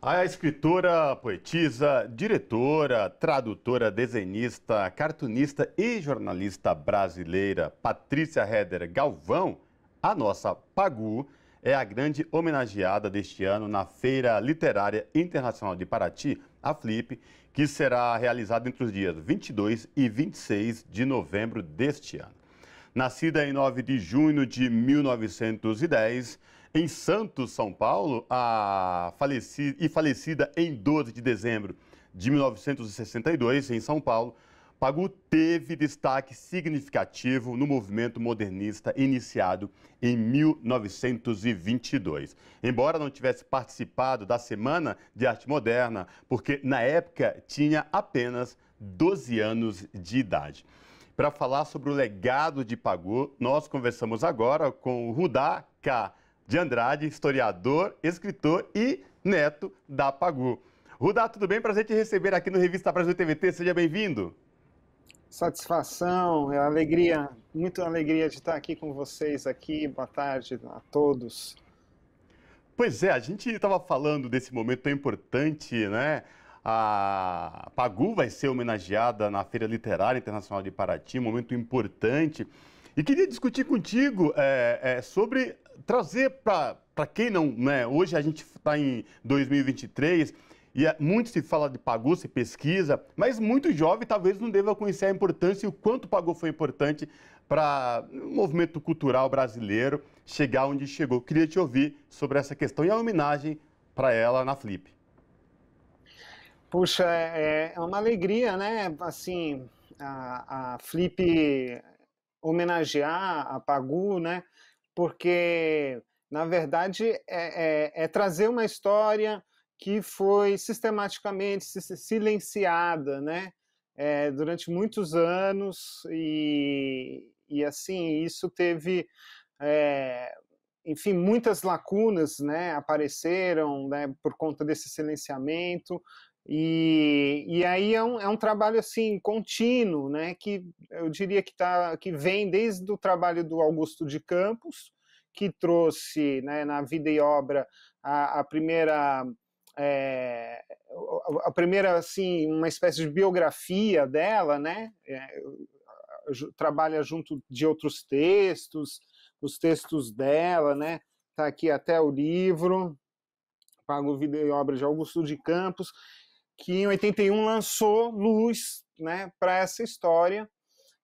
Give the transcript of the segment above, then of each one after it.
A escritora, poetisa, diretora, tradutora, desenhista, cartunista e jornalista brasileira Patrícia Heder Galvão, a nossa Pagu, é a grande homenageada deste ano na Feira Literária Internacional de Paraty, a FLIP, que será realizada entre os dias 22 e 26 de novembro deste ano. Nascida em 9 de junho de 1910, em Santos, São Paulo, a falecida, e falecida em 12 de dezembro de 1962, em São Paulo, Pagu teve destaque significativo no movimento modernista iniciado em 1922. Embora não tivesse participado da Semana de Arte Moderna, porque na época tinha apenas 12 anos de idade. Para falar sobre o legado de Pagu, nós conversamos agora com Rudá K de Andrade, historiador, escritor e neto da Pagu. Rudá, tudo bem? Prazer te receber aqui no Revista Brasil TVT. Seja bem-vindo. Satisfação, é alegria, muita alegria de estar aqui com vocês aqui. Boa tarde a todos. Pois é, a gente estava falando desse momento tão importante, né? A Pagu vai ser homenageada na Feira Literária Internacional de Paraty, um momento importante. E queria discutir contigo é, é, sobre trazer para quem não. Né, hoje a gente está em 2023 e é, muito se fala de pagu se pesquisa, mas muito jovem talvez não deva conhecer a importância e o quanto pagu foi importante para o movimento cultural brasileiro chegar onde chegou. Queria te ouvir sobre essa questão e a homenagem para ela na Flip. Puxa, é, é uma alegria, né? Assim, a, a Flip homenagear a Pagu, né? porque, na verdade, é, é, é trazer uma história que foi sistematicamente silenciada, né? É, durante muitos anos e, e assim isso teve é, enfim muitas lacunas né apareceram né, por conta desse silenciamento e, e aí é um, é um trabalho assim contínuo, né? Que eu diria que, tá, que vem desde o trabalho do Augusto de Campos, que trouxe né, na vida e obra a, a primeira é, a primeira assim uma espécie de biografia dela, né? É, trabalha junto de outros textos, os textos dela, né? Tá aqui até o livro, Pago Vida e Obra de Augusto de Campos que em 81 lançou luz né, para essa história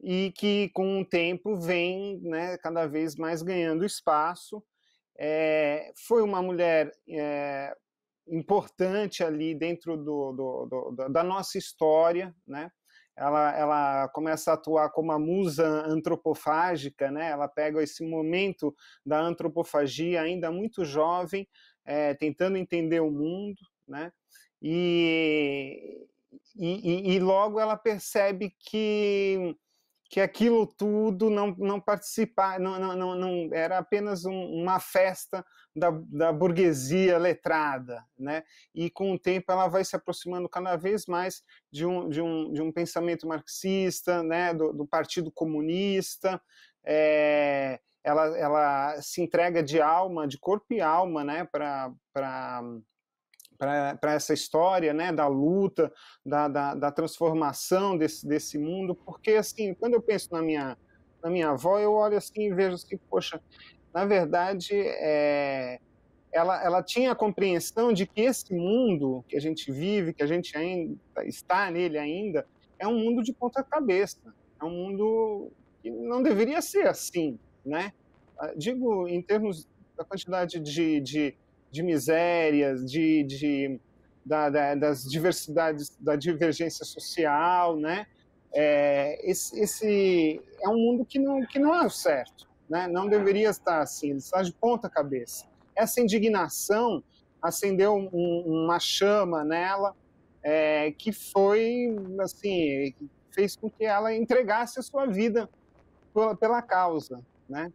e que com o tempo vem né, cada vez mais ganhando espaço. É, foi uma mulher é, importante ali dentro do, do, do, da nossa história, né? Ela, ela começa a atuar como a musa antropofágica, né? Ela pega esse momento da antropofagia ainda muito jovem, é, tentando entender o mundo, né? E, e, e logo ela percebe que que aquilo tudo não, não participar, não, não, não, não era apenas um, uma festa da, da burguesia letrada, né? E com o tempo ela vai se aproximando cada vez mais de um, de um, de um pensamento marxista, né? Do, do Partido Comunista, é, ela, ela se entrega de alma, de corpo e alma, né? Para para essa história né, da luta, da, da, da, transformação desse, desse mundo, porque assim, quando eu penso na minha, na minha avó, eu olho assim e vejo assim, poxa, na verdade, é, ela, ela tinha a compreensão de que esse mundo que a gente vive, que a gente ainda está nele ainda, é um mundo de ponta cabeça, é um mundo que não deveria ser assim, né? Ah, digo em termos da quantidade de, de de misérias, de, de da, da, das diversidades, da divergência social, né? É, esse, esse é um mundo que não, que não é o certo, né? Não deveria estar assim, ele está de ponta cabeça. Essa indignação acendeu um, uma chama nela é, que foi, assim, fez com que ela entregasse a sua vida pela, pela causa, né?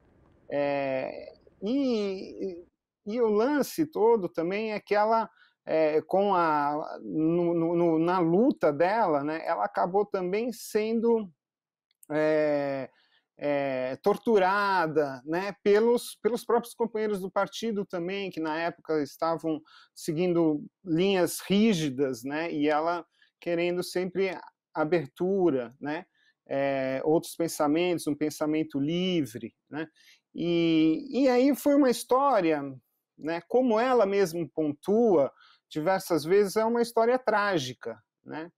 É, e e o lance todo também é que ela, é, com a, no, no, na luta dela, né, ela acabou também sendo é, é, torturada né, pelos, pelos próprios companheiros do partido também, que na época estavam seguindo linhas rígidas, né, e ela querendo sempre abertura, né, é, outros pensamentos, um pensamento livre. Né, e, e aí foi uma história né? Como ela mesma pontua diversas vezes, é uma história trágica. Né?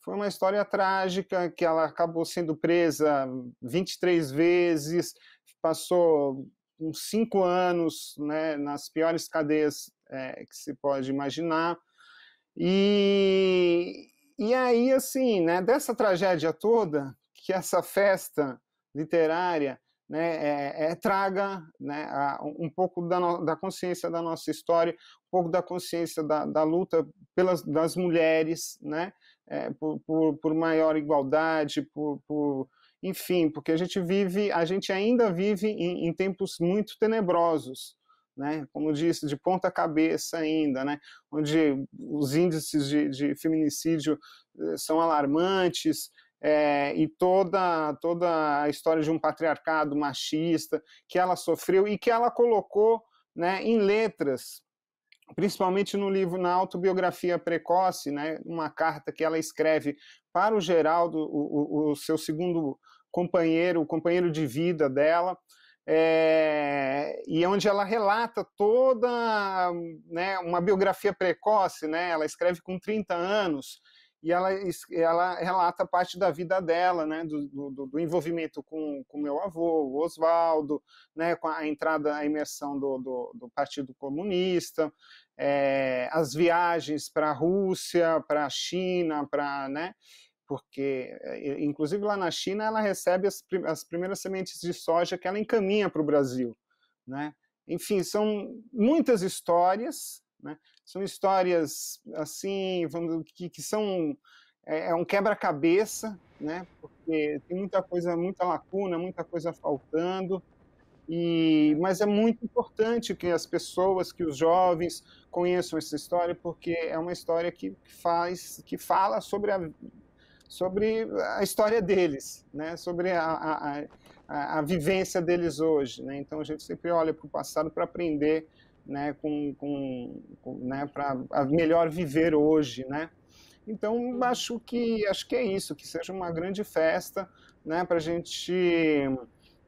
Foi uma história trágica que ela acabou sendo presa 23 vezes, passou uns cinco anos né, nas piores cadeias é, que se pode imaginar. E, e aí, assim, né, dessa tragédia toda, que essa festa literária né, é, é, é, traga né, a, um pouco da, no, da, consciência da nossa história, um pouco da consciência da, da luta pelas, das mulheres, né, é, por, por, por, maior igualdade, por, por, enfim, porque a gente vive, a gente ainda vive em, em tempos muito tenebrosos, né, como disse, de ponta cabeça ainda, né, onde os índices de, de feminicídio eh, são alarmantes, é, e toda, toda a história de um patriarcado machista que ela sofreu e que ela colocou né, em letras, principalmente no livro, na autobiografia precoce, né, uma carta que ela escreve para o Geraldo, o, o, o seu segundo companheiro, o companheiro de vida dela, é, e onde ela relata toda né, uma biografia precoce, né, ela escreve com 30 anos, e ela, ela relata parte da vida dela, né, do, do, do envolvimento com o meu avô, o Oswaldo, né, com a entrada, a imersão do, do, do Partido Comunista, é, as viagens para a Rússia, para a China, para, né, porque, eh, inclusive lá na China, ela recebe as, as primeiras sementes de soja que ela encaminha para o Brasil, né, enfim, são muitas histórias, né? são histórias assim, vamos, que, que são é, é um quebra-cabeça, né? Porque tem muita coisa, muita lacuna, muita coisa faltando. E, mas é muito importante que as pessoas, que os jovens conheçam essa história, porque é uma história que faz, que fala sobre a, sobre a história deles, né? Sobre a, a, a, a vivência deles hoje, né? Então a gente sempre olha para o passado para aprender né, com, com, com né, para melhor viver hoje, né? Então acho que acho que é isso, que seja uma grande festa, né, para a gente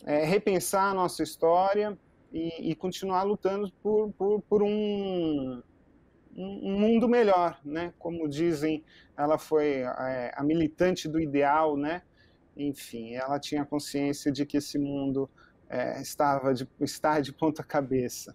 é, repensar a nossa história e, e continuar lutando por, por, por um, um, mundo melhor, né? Como dizem, ela foi é, a militante do ideal, né? Enfim, ela tinha consciência de que esse mundo é, estava de, estar de ponta cabeça.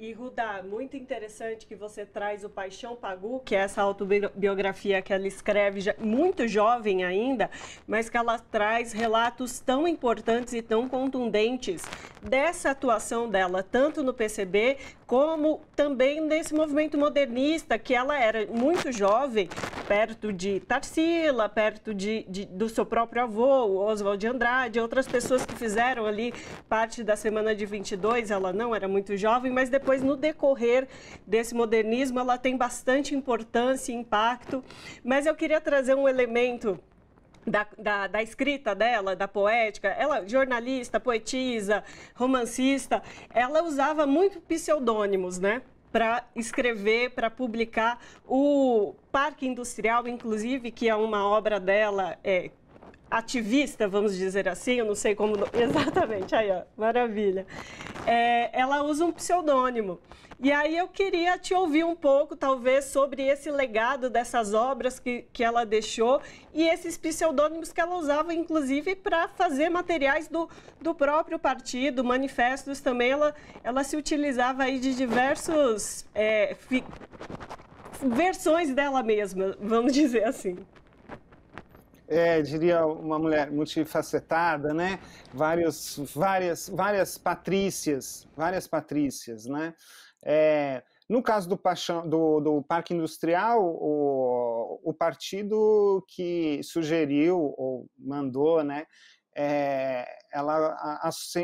E Rudá, muito interessante que você traz o Paixão Pagu, que é essa autobiografia que ela escreve muito jovem ainda, mas que ela traz relatos tão importantes e tão contundentes dessa atuação dela, tanto no PCB como também nesse movimento modernista, que ela era muito jovem, perto de Tarsila, perto de, de do seu próprio avô, Oswald de Andrade, outras pessoas que fizeram ali parte da Semana de 22, ela não era muito jovem, mas depois, no decorrer desse modernismo, ela tem bastante importância e impacto. Mas eu queria trazer um elemento da, da, da, escrita dela, da poética, ela jornalista, poetisa, romancista, ela usava muito pseudônimos, né? Para escrever, para publicar. O Parque Industrial, inclusive, que é uma obra dela, é, ativista, vamos dizer assim, eu não sei como. Exatamente, aí, ó, maravilha é, ela usa um pseudônimo. E aí eu queria te ouvir um pouco, talvez, sobre esse legado dessas obras que, que ela deixou e esses pseudônimos que ela usava, inclusive, para fazer materiais do, do próprio partido, manifestos também. Ela, ela se utilizava aí de diversos... É, fi, versões dela mesma, vamos dizer assim é, diria uma mulher multifacetada, né? Vários, várias, várias patrícias, várias patrícias, né? É, no caso do, paixão, do, do Parque Industrial, o, o, partido que sugeriu ou mandou né, é, ela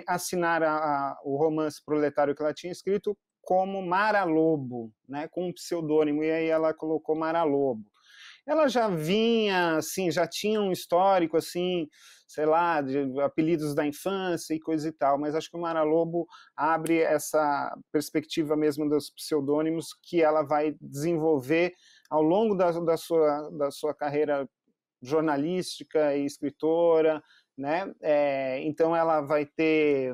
assinar a, a, o romance proletário que ela tinha escrito como Mara Lobo, né, com um pseudônimo, e aí ela colocou Mara Lobo ela já vinha, assim, já tinha um histórico, assim, sei lá, de apelidos da infância e coisa e tal, mas acho que o Mara Lobo abre essa perspectiva mesmo dos pseudônimos que ela vai desenvolver ao longo da, da, sua, da sua carreira jornalística e escritora, né? É, então ela vai ter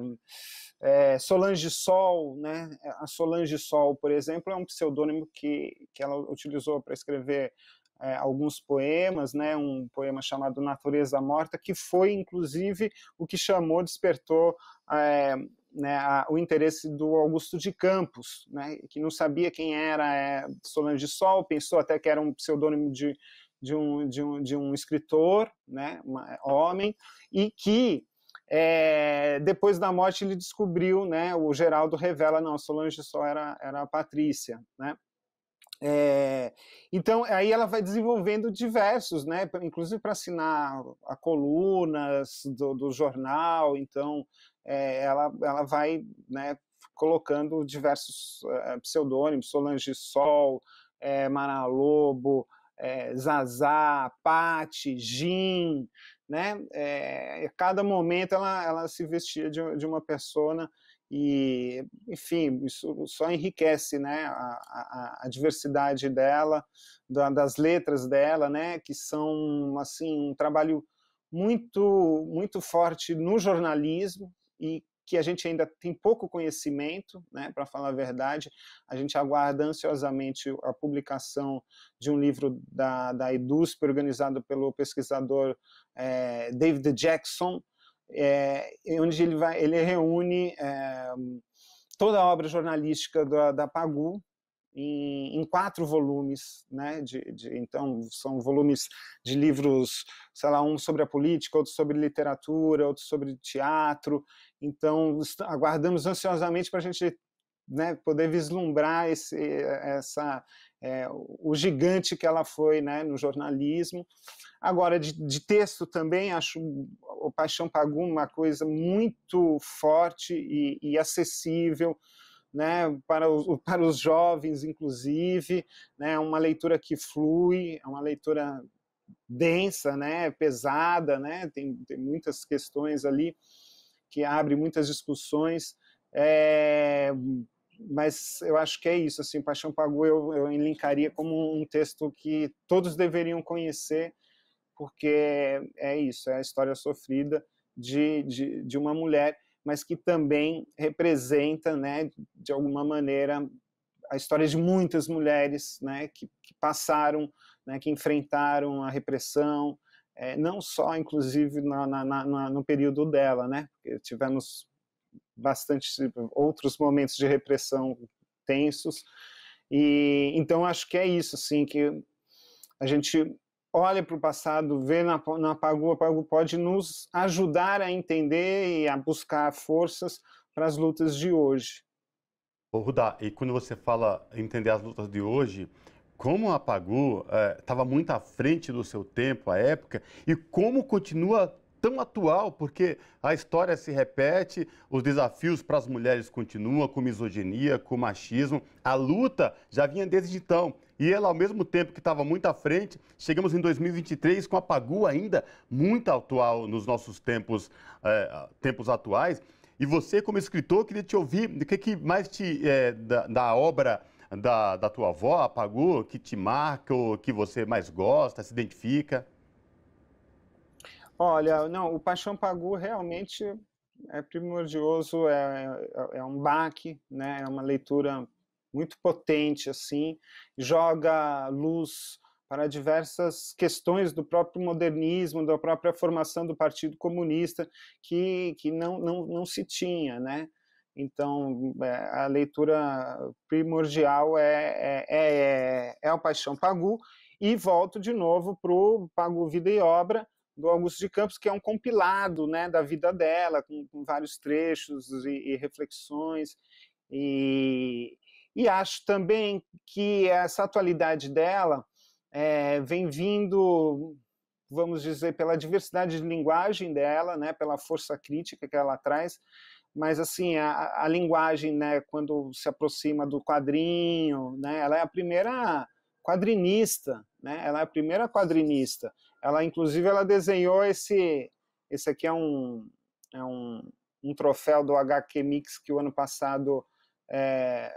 é, Solange Sol, né? A Solange Sol, por exemplo, é um pseudônimo que, que ela utilizou para escrever é, alguns poemas, né, um poema chamado Natureza Morta, que foi inclusive o que chamou, despertou é, né, a, o interesse do Augusto de Campos, né, que não sabia quem era é, Solange Sol, pensou até que era um pseudônimo de, de, um, de, um, de um escritor, né, uma, é, homem, e que é, depois da morte ele descobriu, né, o Geraldo revela, não, Solange Sol era, era a Patrícia, né, é, então, aí ela vai desenvolvendo diversos, né, inclusive para assinar a colunas do, do jornal, então é, ela, ela vai né, colocando diversos eh, pseudônimos, Solange Sol, é, Mara Lobo, é, Zazá, Pati, Jim, né? É, cada momento ela, ela se vestia de, de uma persona e enfim isso só enriquece né a, a, a diversidade dela da, das letras dela né que são assim um trabalho muito muito forte no jornalismo e que a gente ainda tem pouco conhecimento, né, para falar a verdade. A gente aguarda ansiosamente a publicação de um livro da, da EDUSP, organizado pelo pesquisador é, David Jackson, é, onde ele, vai, ele reúne é, toda a obra jornalística da, da Pagu em, em, quatro volumes, né? De, de, então são volumes de livros, sei lá, um sobre a política, outro sobre literatura, outro sobre teatro. Então aguardamos ansiosamente para a gente né, poder vislumbrar esse, essa, é, o gigante que ela foi né, no jornalismo. Agora, de, de texto também, acho o Paixão Pagum uma coisa muito forte e, e acessível. Né, para, o, para os jovens, inclusive, né, é uma leitura que flui, é uma leitura densa, né, pesada, né, tem, tem muitas questões ali que abre muitas discussões, é, mas eu acho que é isso, assim, Paixão Pagu eu, eu elencaria como um texto que todos deveriam conhecer, porque é isso, é a história sofrida de, de, de uma mulher, mas que também representa, né, de alguma maneira, a história de muitas mulheres né, que, que passaram, né, que enfrentaram a repressão, é, não só, inclusive, na, na, na, no período dela, né, porque tivemos bastante outros momentos de repressão tensos, e então acho que é isso, assim, que a gente olha para o passado, vê na, apagou Pagu, a Pagu pode nos ajudar a entender e a buscar forças para as lutas de hoje. Ô, Rudá, e quando você fala entender as lutas de hoje, como a Pagu estava eh, muito à frente do seu tempo, à época, e como continua tão atual, porque a história se repete, os desafios para as mulheres continuam, com misoginia, com machismo. A luta já vinha desde então. E ela, ao mesmo tempo que estava muito à frente, chegamos em 2023 com a Pagu ainda muito atual nos nossos tempos, é, tempos atuais. E você, como escritor, queria te ouvir o que, que mais te, é, da, da obra da, da tua avó, a Pagu, que te marca, ou que você mais gosta, se identifica? Olha, não, o Paixão Pagu realmente é primordioso, é, é, é um baque, né? É uma leitura muito potente, assim, joga luz para diversas questões do próprio modernismo, da própria formação do Partido Comunista, que, que não, não, não se tinha, né? Então, é, a leitura primordial é, é, é, é, é o Paixão Pagu, e volto de novo para o Pagu Vida e Obra, do Augusto de Campos, que é um compilado né, da vida dela, com, com vários trechos e, e reflexões. E, e, acho também que essa atualidade dela é, vem vindo, vamos dizer, pela diversidade de linguagem dela, né, pela força crítica que ela traz, mas assim a, a linguagem, né, quando se aproxima do quadrinho, né, ela é a primeira quadrinista, né, ela é a primeira quadrinista ela, inclusive, ela desenhou esse. Esse aqui é um, é um, um troféu do HQ Mix que o ano passado é,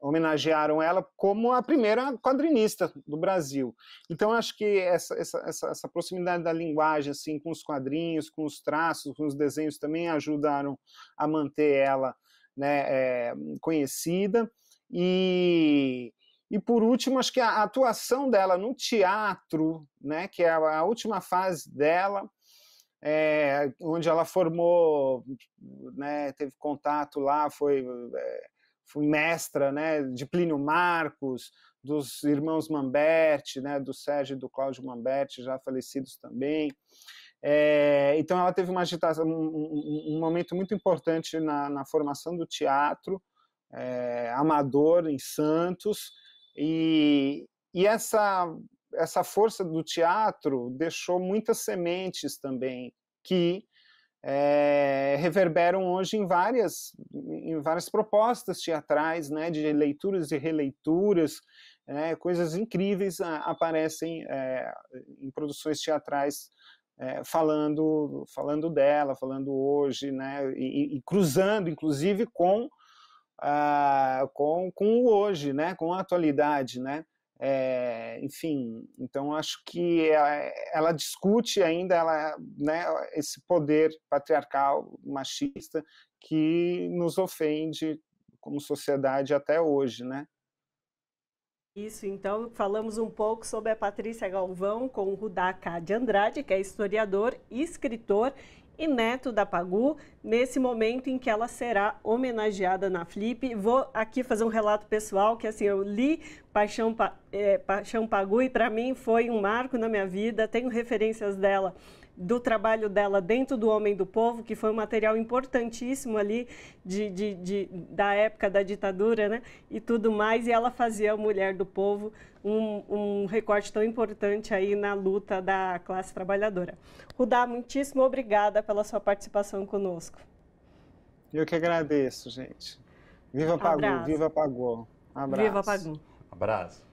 homenagearam ela como a primeira quadrinista do Brasil. Então, acho que essa, essa, essa, essa, proximidade da linguagem, assim, com os quadrinhos, com os traços, com os desenhos, também ajudaram a manter ela né, é, conhecida. E, e por último, acho que a atuação dela no teatro, né, que é a última fase dela, é, onde ela formou, né, teve contato lá, foi, é, foi mestra né, de Plínio Marcos, dos irmãos Mamberti, né, do Sérgio e do Cláudio Mamberti, já falecidos também. É, então ela teve uma agitação, um, um momento muito importante na, na formação do teatro é, amador em Santos e, e essa, essa força do teatro deixou muitas sementes também que é, reverberam hoje em várias, em várias propostas teatrais, né, de leituras e releituras, né, coisas incríveis a, aparecem é, em produções teatrais é, falando falando dela, falando hoje, né, e, e, cruzando, inclusive, com ah, com, com o hoje, né? com a atualidade. Né? É, enfim, então acho que ela, eh, ela discute ainda ela, né, esse poder patriarcal, machista, que nos ofende como sociedade até hoje, né? Isso, então falamos um pouco sobre a Patrícia Galvão com o Rudá de Andrade, que é historiador, escritor e neto da Pagu, nesse momento em que ela será homenageada na Flip. Vou aqui fazer um relato pessoal, que assim, eu li Paixão, pa, é, Paixão Pagu e para mim foi um marco na minha vida, tenho referências dela do trabalho dela dentro do Homem do Povo, que foi um material importantíssimo ali de, de, de, da época da ditadura né? e tudo mais. E ela fazia a Mulher do Povo um, um recorte tão importante aí na luta da classe trabalhadora. Rudá, muitíssimo obrigada pela sua participação conosco. Eu que agradeço, gente. Viva Pagu, viva Pagu. Abraço. Viva Pagu. Abraço.